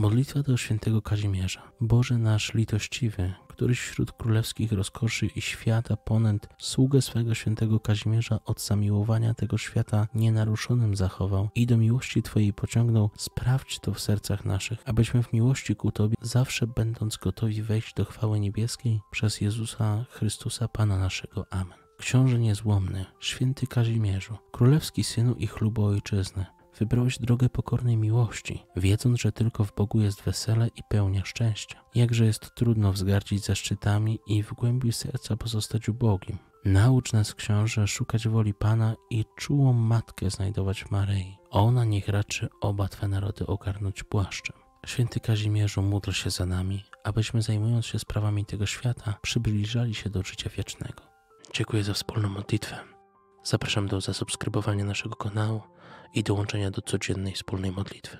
Modlitwa do świętego Kazimierza. Boże nasz litościwy, któryś wśród królewskich rozkoszy i świata ponęt sługę swego świętego Kazimierza od zamiłowania tego świata nienaruszonym zachował i do miłości Twojej pociągnął, sprawdź to w sercach naszych, abyśmy w miłości ku Tobie zawsze będąc gotowi wejść do chwały niebieskiej przez Jezusa Chrystusa Pana naszego. Amen. Książę Niezłomny, Święty Kazimierzu, Królewski Synu i Chlubo Ojczyzny, Wybrałeś drogę pokornej miłości, wiedząc, że tylko w Bogu jest wesele i pełnia szczęścia. Jakże jest trudno wzgardzić zaszczytami i w głębi serca pozostać ubogim. Naucz nas, książę, szukać woli Pana i czułą matkę znajdować w Maryi. Ona niech raczy oba Twe narody ogarnąć płaszczem. Święty Kazimierzu, módl się za nami, abyśmy zajmując się sprawami tego świata, przybliżali się do życia wiecznego. Dziękuję za wspólną modlitwę. Zapraszam do zasubskrybowania naszego kanału i dołączenia do codziennej wspólnej modlitwy.